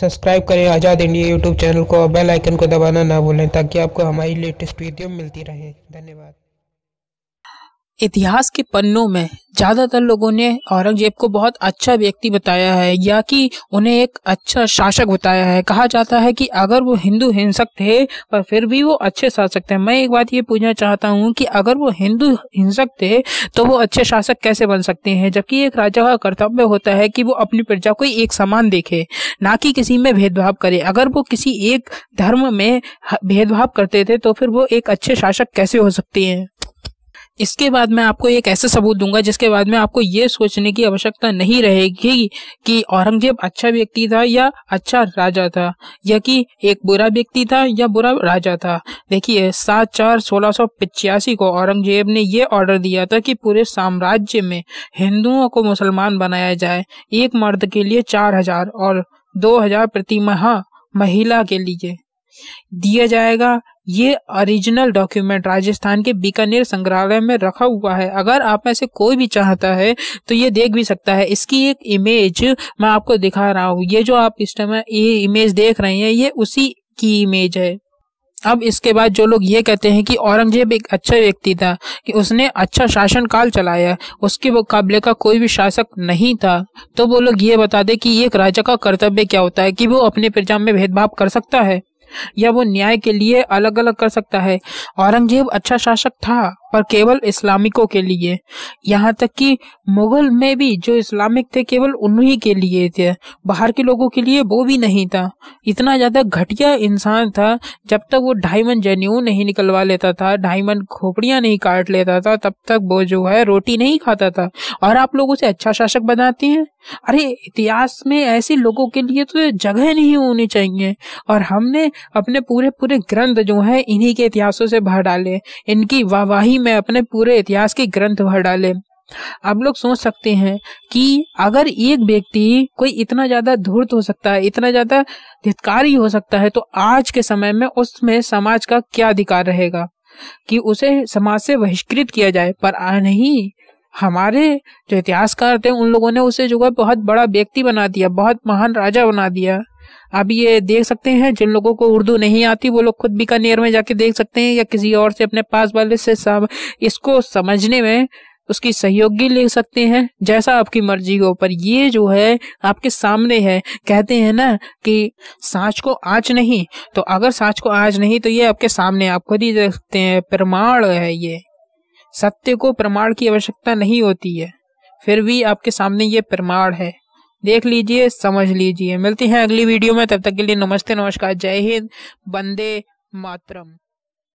subscribe करें आज़ाद India YouTube channel को और बेल आइकन को दबाना ना भूलें ताकि आपको हमारी लेटेस्ट वीडियो मिलती रहे धन्यवाद इतिहास के पन्नों में ज्यादातर लोगों ने औरंगजेब को बहुत अच्छा व्यक्ति बताया है या कि उन्हें एक अच्छा शासक बताया है कहा जाता है कि अगर वो हिंदू हिंसक थे पर फिर भी वो अच्छे शासक थे मैं एक बात ये पूछना चाहता हूँ कि अगर वो हिंदू हिंसक थे तो वो अच्छे शासक कैसे बन सकते हैं जबकि एक राजा का कर्तव्य होता है कि वो अपनी प्रजा को एक समान देखे ना कि किसी में भेदभाव करे अगर वो किसी एक धर्म में भेदभाव करते थे तो फिर वो एक अच्छे शासक कैसे हो सकते हैं इसके बाद मैं आपको एक ऐसा सबूत दूंगा जिसके बाद में आपको ये सोचने की आवश्यकता नहीं रहेगी कि औरंगजेब अच्छा व्यक्ति था या अच्छा राजा था या कि एक बुरा व्यक्ति था या बुरा राजा था देखिए सात चार सोलह सौ को औरंगजेब ने ये ऑर्डर दिया था कि पूरे साम्राज्य में हिंदुओं को मुसलमान बनाया जाए एक मर्द के लिए चार हजार और दो हजार प्रति माह महिला के लिए दिया जाएगा ये ओरिजिनल डॉक्यूमेंट राजस्थान के बीकानेर संग्रहालय में रखा हुआ है अगर आप में से कोई भी चाहता है तो ये देख भी सकता है इसकी एक इमेज मैं आपको दिखा रहा हूँ ये जो आप इस समय ये इमेज देख रहे हैं ये उसी की इमेज है अब इसके बाद जो लोग ये कहते हैं कि औरंगजेब एक अच्छा व्यक्ति था कि उसने अच्छा शासन काल चलाया उसके मुकाबले का कोई भी शासक नहीं था तो वो लोग ये बता दे कि एक राजा का कर्तव्य क्या होता है कि वो अपने प्रजा में भेदभाव कर सकता है या वो न्याय के लिए अलग अलग कर सकता है औरंगजेब अच्छा शासक था और केवल इस्लामिकों के लिए यहाँ तक कि मुगल में भी जो इस्लामिक थे केवल उन्हीं के लिए थे बाहर के लोगों के लिए वो भी नहीं था इतना ज़्यादा घटिया इंसान था जब तक वो डायमंड जेन्यू नहीं निकलवा लेता था डायमंड मन खोपड़ियाँ नहीं काट लेता था तब तक वो जो है रोटी नहीं खाता था और आप लोग उसे अच्छा शासक बनाते हैं अरे इतिहास में ऐसे लोगों के लिए तो जगह नहीं होनी चाहिए और हमने अपने पूरे पूरे ग्रंथ जो है इन्हीं के इतिहासों से भर डाले इनकी वाहवाही ही में अपने पूरे इतिहास के ग्रंथ भर डाले आप लोग सोच सकते हैं कि अगर एक व्यक्ति कोई इतना ज्यादा धूर्त हो सकता है इतना ज्यादा धितकारी हो सकता है तो आज के समय में उसमें समाज का क्या अधिकार रहेगा कि उसे समाज से बहिष्कृत किया जाए पर आ नहीं हमारे जो इतिहासकार थे उन लोगों ने उसे जो है बहुत बड़ा व्यक्ति बना दिया बहुत महान राजा बना दिया आप ये देख सकते हैं जिन लोगों को उर्दू नहीं आती वो लोग खुद बीकानेर में जाके देख सकते हैं या किसी और से अपने पास वाले से सम, इसको समझने में उसकी सहयोगी ले सकते हैं जैसा आपकी मर्जी हो पर ये जो है आपके सामने है कहते हैं ना कि सांच को आज नहीं तो अगर सांच को आज नहीं तो ये आपके सामने आप खुद ही देख सकते हैं प्रमाण है ये सत्य को प्रमाण की आवश्यकता नहीं होती है फिर भी आपके सामने ये प्रमाण है देख लीजिए समझ लीजिए मिलती हैं अगली वीडियो में तब तक के लिए नमस्ते नमस्कार जय हिंद बंदे मातरम